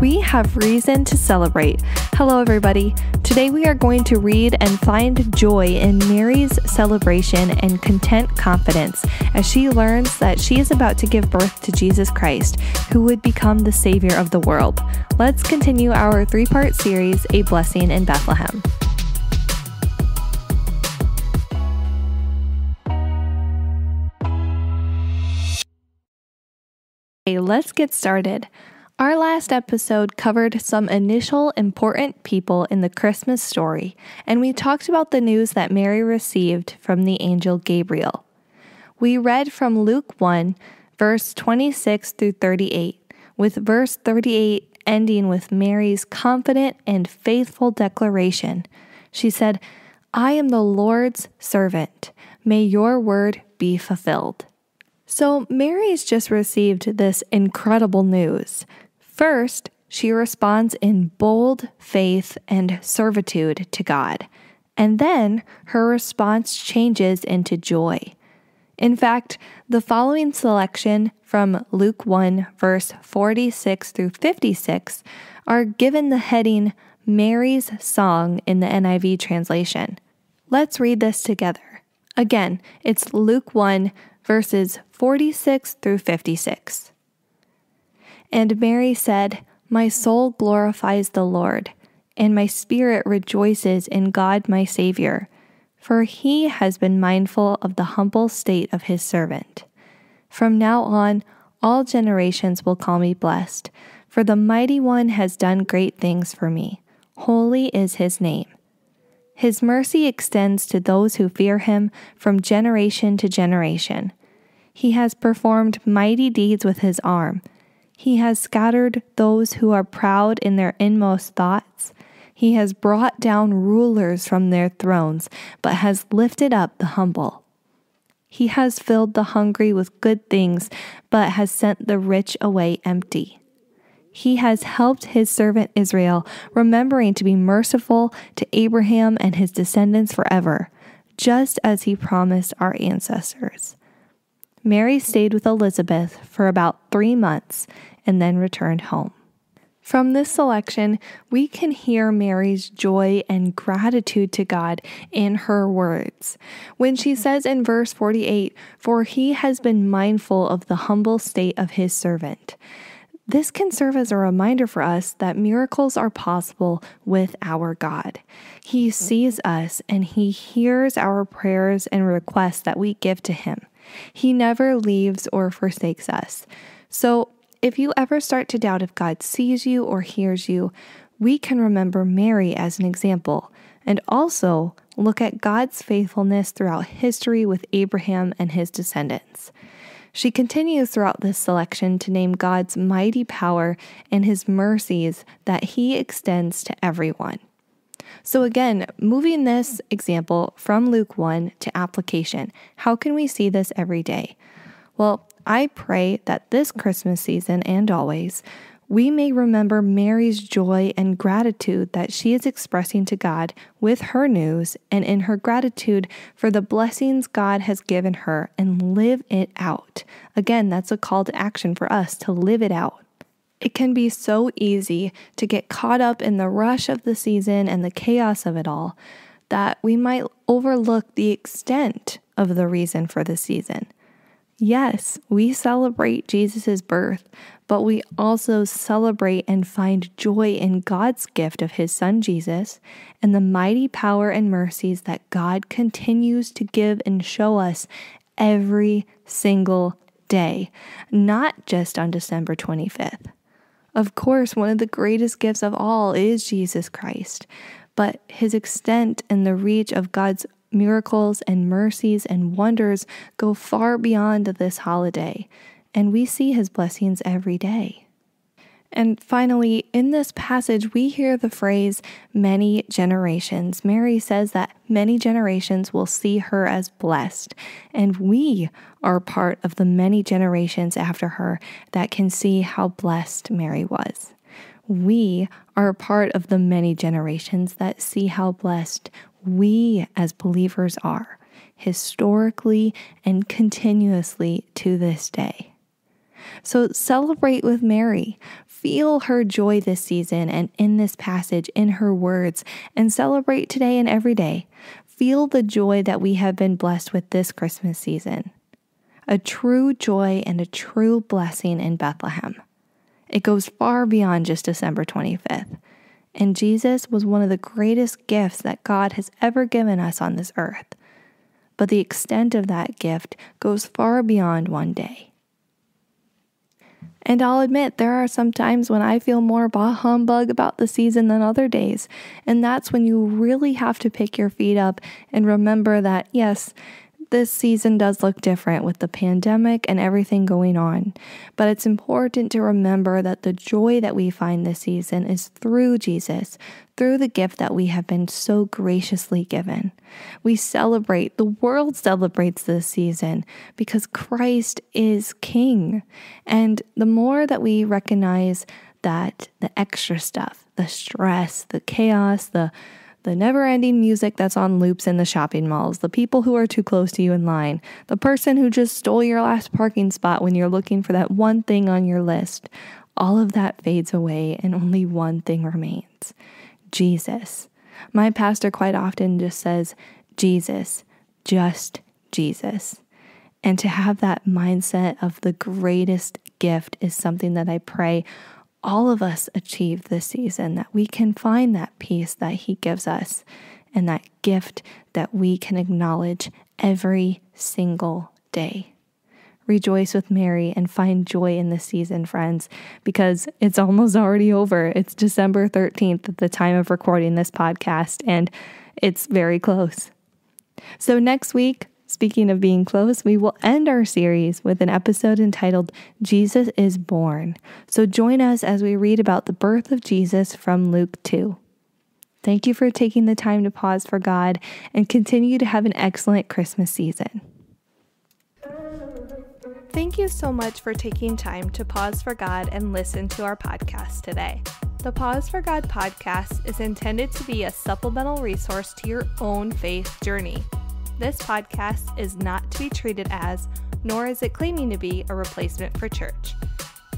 we have reason to celebrate. Hello, everybody. Today we are going to read and find joy in Mary's celebration and content confidence as she learns that she is about to give birth to Jesus Christ, who would become the Savior of the world. Let's continue our three part series, A Blessing in Bethlehem. Okay, let's get started. Our last episode covered some initial important people in the Christmas story, and we talked about the news that Mary received from the angel Gabriel. We read from Luke 1, verse 26 through 38, with verse 38 ending with Mary's confident and faithful declaration. She said, I am the Lord's servant. May your word be fulfilled. So, Mary's just received this incredible news. First, she responds in bold faith and servitude to God. And then her response changes into joy. In fact, the following selection from Luke 1, verse 46 through 56, are given the heading Mary's Song in the NIV translation. Let's read this together. Again, it's Luke 1, verses 46 through 56. And Mary said, My soul glorifies the Lord, and my spirit rejoices in God my Savior, for he has been mindful of the humble state of his servant. From now on, all generations will call me blessed, for the mighty one has done great things for me. Holy is his name. His mercy extends to those who fear him from generation to generation. He has performed mighty deeds with his arm. He has scattered those who are proud in their inmost thoughts. He has brought down rulers from their thrones, but has lifted up the humble. He has filled the hungry with good things, but has sent the rich away empty. He has helped his servant Israel, remembering to be merciful to Abraham and his descendants forever, just as he promised our ancestors. Mary stayed with Elizabeth for about three months and then returned home. From this selection, we can hear Mary's joy and gratitude to God in her words. When she says in verse 48, For he has been mindful of the humble state of his servant. This can serve as a reminder for us that miracles are possible with our God. He sees us and He hears our prayers and requests that we give to Him. He never leaves or forsakes us. So, if you ever start to doubt if God sees you or hears you, we can remember Mary as an example and also look at God's faithfulness throughout history with Abraham and his descendants. She continues throughout this selection to name God's mighty power and his mercies that he extends to everyone. So, again, moving this example from Luke 1 to application, how can we see this every day? Well, I pray that this Christmas season and always, we may remember Mary's joy and gratitude that she is expressing to God with her news and in her gratitude for the blessings God has given her and live it out. Again, that's a call to action for us to live it out. It can be so easy to get caught up in the rush of the season and the chaos of it all that we might overlook the extent of the reason for the season. Yes, we celebrate Jesus' birth, but we also celebrate and find joy in God's gift of His Son Jesus and the mighty power and mercies that God continues to give and show us every single day, not just on December 25th. Of course, one of the greatest gifts of all is Jesus Christ, but His extent and the reach of God's miracles and mercies and wonders go far beyond this holiday and we see his blessings every day. And finally, in this passage, we hear the phrase many generations. Mary says that many generations will see her as blessed, and we are part of the many generations after her that can see how blessed Mary was. We are part of the many generations that see how blessed we as believers are, historically and continuously to this day. So celebrate with Mary. Feel her joy this season and in this passage, in her words, and celebrate today and every day. Feel the joy that we have been blessed with this Christmas season. A true joy and a true blessing in Bethlehem. It goes far beyond just December 25th. And Jesus was one of the greatest gifts that God has ever given us on this earth. But the extent of that gift goes far beyond one day. And I'll admit, there are some times when I feel more bah humbug about the season than other days. And that's when you really have to pick your feet up and remember that, yes, this season does look different with the pandemic and everything going on, but it's important to remember that the joy that we find this season is through Jesus, through the gift that we have been so graciously given. We celebrate, the world celebrates this season because Christ is King. And the more that we recognize that the extra stuff, the stress, the chaos, the the never ending music that's on loops in the shopping malls, the people who are too close to you in line, the person who just stole your last parking spot when you're looking for that one thing on your list. All of that fades away, and only one thing remains Jesus. My pastor quite often just says, Jesus, just Jesus. And to have that mindset of the greatest gift is something that I pray all of us achieve this season, that we can find that peace that He gives us and that gift that we can acknowledge every single day. Rejoice with Mary and find joy in this season, friends, because it's almost already over. It's December 13th at the time of recording this podcast, and it's very close. So, next week, Speaking of being close, we will end our series with an episode entitled Jesus is Born. So join us as we read about the birth of Jesus from Luke 2. Thank you for taking the time to pause for God and continue to have an excellent Christmas season. Thank you so much for taking time to pause for God and listen to our podcast today. The Pause for God podcast is intended to be a supplemental resource to your own faith journey this podcast is not to be treated as, nor is it claiming to be, a replacement for church.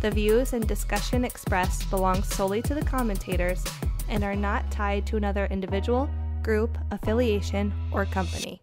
The views and discussion expressed belong solely to the commentators and are not tied to another individual, group, affiliation, or company.